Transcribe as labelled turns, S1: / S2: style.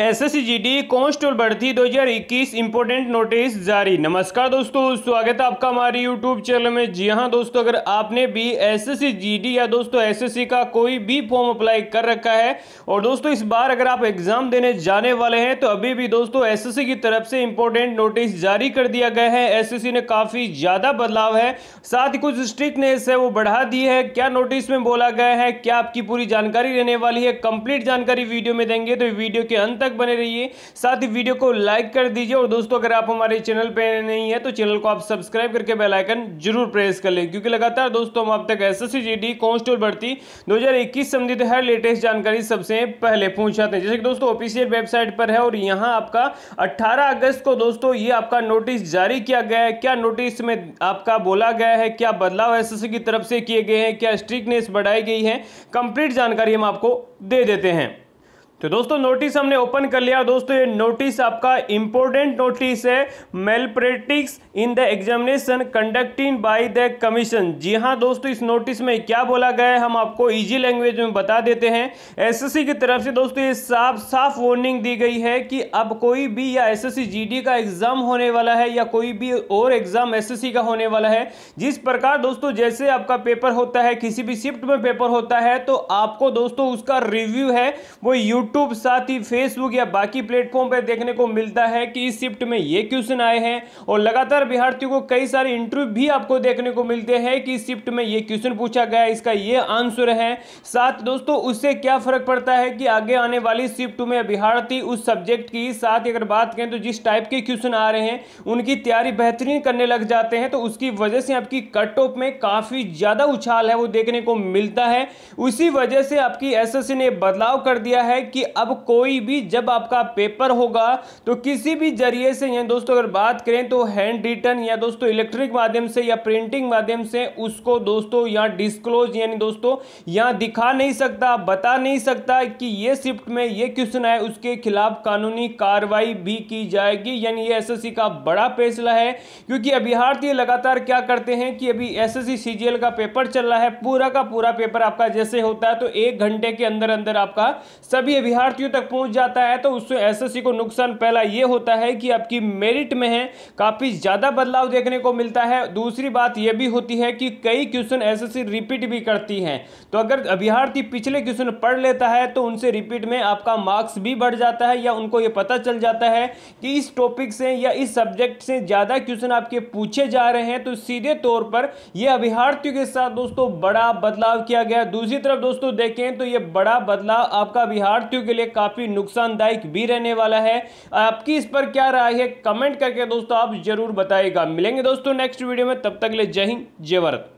S1: S S G D constable भर्ती 2021 important notice जारी नमस्कार दोस्तों स्वागत है आपका हमारे यूट्यूब चैनल में जी हाँ दोस्तों अगर आपने भी एस एस जी डी या दोस्तों एस का कोई भी फॉर्म अप्लाई कर रखा है और दोस्तों इस बार अगर आप एग्जाम देने जाने वाले हैं तो अभी भी दोस्तों एस की तरफ से इंपोर्टेंट नोटिस जारी कर दिया गया है एस ने काफ़ी ज़्यादा बदलाव है साथ ही कुछ स्ट्रिक्टनेस है वो बढ़ा दी है क्या नोटिस में बोला गया है क्या आपकी पूरी जानकारी रहने वाली है कंप्लीट जानकारी वीडियो में देंगे तो वीडियो के अंत तक बने रहिए साथ ही वीडियो को लाइक कर दीजिए और दोस्तों अगर आप हमारे चैनल पर नहीं है तो चैनल को आप सब्सक्राइब करके बेलाइकन जरूर प्रेस कर लें क्योंकि लगातार दोस्तों हम आप तक एस एस कांस्टेबल भर्ती दो हजार संबंधित हर लेटेस्ट जानकारी सबसे पहले पहुंचाते हैं जैसे कि दोस्तों ऑफिशियल वेबसाइट पर है और यहाँ आपका अट्ठारह अगस्त को दोस्तों ये आपका नोटिस जारी किया गया है क्या नोटिस में आपका बोला गया है क्या बदलाव एस की तरफ से किए गए हैं क्या स्ट्रिक्टनेस बढ़ाई गई है कंप्लीट जानकारी हम आपको दे देते हैं तो दोस्तों नोटिस हमने ओपन कर लिया दोस्तों ये नोटिस आपका इंपॉर्टेंट नोटिस है malpractice in the examination conducting by the commission जी हाँ दोस्तों इस नोटिस में क्या बोला गया है हम आपको इजी लैंग्वेज में बता देते हैं एसएससी की तरफ से दोस्तों ये साफ साफ वार्निंग दी गई है कि अब कोई भी या एस एस का एग्जाम होने वाला है या कोई भी और एग्जाम एस का होने वाला है जिस प्रकार दोस्तों जैसे आपका पेपर होता है किसी भी शिफ्ट में पेपर होता है तो आपको दोस्तों उसका रिव्यू है वो यूट्यूब यूट्यूब साथ ही फेसबुक या बाकी प्लेटफॉर्म पर देखने को मिलता है कि इस शिफ्ट में ये क्वेश्चन आए हैं और लगातार बिहार्थियों को कई सारे इंटरव्यू भी आपको देखने को मिलते हैं कि इस शिफ्ट में ये क्वेश्चन पूछा गया इसका ये आंसर है साथ दोस्तों उससे क्या फर्क पड़ता है कि आगे आने वाली शिफ्ट में बिहारती उस सब्जेक्ट की साथ अगर बात करें तो जिस टाइप के क्वेश्चन आ रहे हैं उनकी तैयारी बेहतरीन करने लग जाते हैं तो उसकी वजह से आपकी कट ऑफ में काफ़ी ज़्यादा उछाल है वो देखने को मिलता है उसी वजह से आपकी एसएससी ने बदलाव कर दिया है कि कि अब कोई भी जब आपका पेपर होगा तो किसी भी जरिए से या दोस्तों अगर बात करें तो हैंड रिटर्न या दोस्तों इलेक्ट्रिक माध्यम से या प्रिंटिंग माध्यम से उसको दोस्तों या डिस्क्लोज यानी दोस्तों यहाँ दिखा नहीं सकता बता नहीं सकता कि ये शिफ्ट में ये क्वेश्चन है उसके खिलाफ कानूनी कार्रवाई भी की जाएगी यानी ये एस का बड़ा फैसला है क्योंकि अभ्यार्थी लगातार क्या करते हैं कि अभी एस सीजीएल का पेपर चल रहा है पूरा का पूरा पेपर आपका जैसे होता है तो एक घंटे के अंदर अंदर आपका सभी अभ्यर्थियों तक पहुंच जाता है तो उससे एसएससी को नुकसान पहला ये होता है कि आपकी मेरिट में है काफ़ी ज़्यादा बदलाव देखने को मिलता है दूसरी बात यह भी होती है कि कई क्वेश्चन एसएससी रिपीट भी करती हैं तो अगर अभ्यर्थी पिछले क्वेश्चन पढ़ लेता है तो उनसे रिपीट में आपका मार्क्स भी बढ़ जाता है या उनको ये पता चल जाता है कि इस टॉपिक से या इस सब्जेक्ट से ज़्यादा क्वेश्चन आपके पूछे जा रहे हैं तो सीधे तौर पर यह अभ्यार्थियों के साथ दोस्तों बड़ा बदलाव किया गया दूसरी तरफ दोस्तों देखें तो ये बड़ा बदलाव आपका अभ्यार्थियों व्यक्तियों के लिए काफ़ी नुकसानदायक भी रहने वाला है आपकी इस पर क्या राय है कमेंट करके दोस्तों आप जरूर बताएगा मिलेंगे दोस्तों नेक्स्ट वीडियो में तब तक ले जय हिंद जय भारत